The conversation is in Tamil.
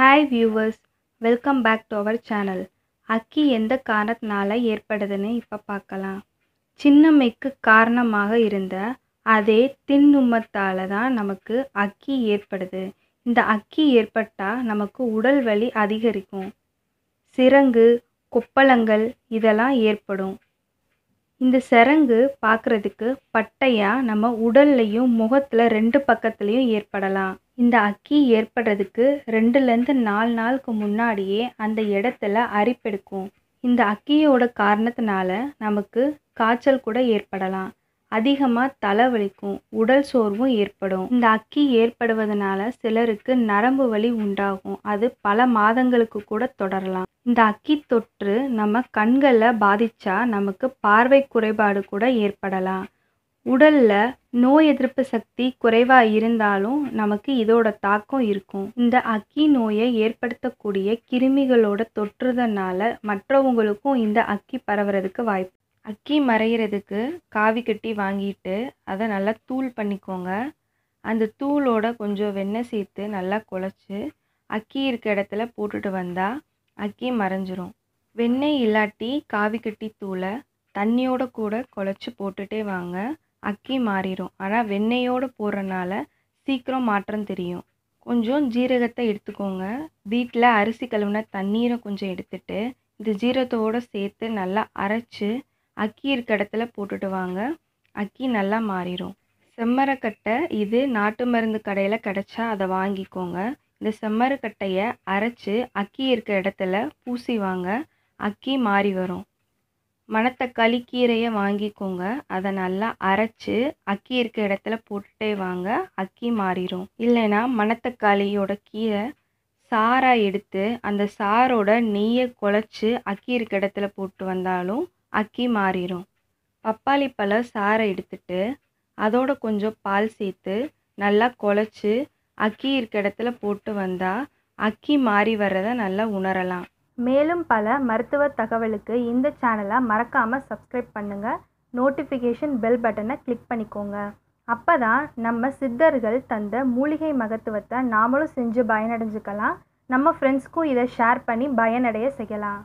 hi viewers welcome back to our channel அக்கி எந்த காரணத்தினால ஏற்படுதுன்னு இப்போ பார்க்கலாம் சின்னம்மைக்கு காரணமாக இருந்த அதே தின்னுமத்தால் தான் நமக்கு அக்கி ஏற்படுது இந்த அக்கி ஏற்பட்டால் நமக்கு உடல் வலி அதிகரிக்கும் சிரங்கு கொப்பளங்கள் இதெல்லாம் ஏற்படும் இந்த சிரங்கு பார்க்குறதுக்கு பட்டையாக நம்ம உடல்லையும் முகத்தில் ரெண்டு பக்கத்துலேயும் ஏற்படலாம் இந்த அக்கி ஏற்படுறதுக்கு ரெண்டுலேருந்து நாலு நாளுக்கு முன்னாடியே அந்த இடத்துல அரிப்பெடுக்கும் இந்த அக்கியோட காரணத்தினால நமக்கு காய்ச்சல் கூட ஏற்படலாம் அதிகமாக தலைவலிக்கும் உடல் சோர்வும் ஏற்படும் இந்த அக்கி ஏற்படுவதனால சிலருக்கு நரம்பு வலி உண்டாகும் அது பல மாதங்களுக்கு கூட தொடரலாம் இந்த அக்கி தொற்று நம்ம கண்களை பாதிச்சா நமக்கு பார்வை குறைபாடு கூட ஏற்படலாம் உடலில் நோய் எதிர்ப்பு சக்தி குறைவாக இருந்தாலும் நமக்கு இதோட தாக்கம் இருக்கும் இந்த அக்கி நோயை ஏற்படுத்தக்கூடிய கிருமிகளோட தொற்றுறதுனால மற்றவங்களுக்கும் இந்த அக்கி பரவுறதுக்கு வாய்ப்பு அக்கி மறைகிறதுக்கு காவி கட்டி வாங்கிட்டு அதை நல்லா தூள் பண்ணிக்கோங்க அந்த தூளோட கொஞ்சம் வெண்ணெய் சேர்த்து நல்லா குழச்சி அக்கி இருக்க இடத்துல போட்டுட்டு வந்தால் அக்கி மறைஞ்சிரும் வெண்ணெய் இல்லாட்டி காவி கட்டி தூளை தண்ணியோட கூட குழச்சி போட்டுகிட்டே வாங்க அக்கி மாறிடும் ஆனால் வெண்ணெயோடு போடுறனால சீக்கிரம் மாற்றம் தெரியும் கொஞ்சம் ஜீரகத்தை எடுத்துக்கோங்க வீட்டில் அரிசி கழுவின தண்ணீரை கொஞ்சம் எடுத்துட்டு இந்த ஜீரகத்தோடு சேர்த்து நல்லா அரைச்சி அக்கி இருக்க இடத்துல போட்டுட்டு வாங்க அக்கி நல்லா மாறிடும் செம்மரக்கட்டை இது நாட்டு மருந்து கடையில் கிடச்சா அதை வாங்கிக்கோங்க இந்த செம்மரக்கட்டையை அரைச்சி அக்கி இருக்க இடத்துல பூசி வாங்க அக்கி மாறி வரும் மணத்தக்காளி கீரையை வாங்கிக்கோங்க அதை நல்லா அரைச்சி அக்கி இருக்க இடத்துல போட்டுட்டே வாங்க அக்கி மாறிடும் இல்லைன்னா மணத்தக்காளியோட கீரை சாராக எடுத்து அந்த சாரோட நெய்யை குழச்சி அக்கி இருக்க இடத்துல போட்டு வந்தாலும் அக்கி மாறிடும் பப்பாளி பழ சாரை எடுத்துட்டு அதோட கொஞ்சம் பால் சேர்த்து நல்லா குழச்சி அக்கி இருக்க இடத்துல போட்டு வந்தால் அக்கி மாறி வர்றதை நல்லா உணரலாம் மேலும் பல மருத்துவ தகவலுக்கு இந்த சேனலை மறக்காமல் சப்ஸ்கிரைப் பண்ணுங்கள் நோட்டிஃபிகேஷன் பெல் பட்டனை கிளிக் பண்ணிக்கோங்க அப்போ தான் நம்ம சித்தர்கள் தந்த மூலிகை மகத்துவத்தை நாமளும் செஞ்சு பயனடைஞ்சுக்கலாம் நம்ம ஃப்ரெண்ட்ஸ்க்கும் இதை ஷேர் பண்ணி பயனடைய செய்யலாம்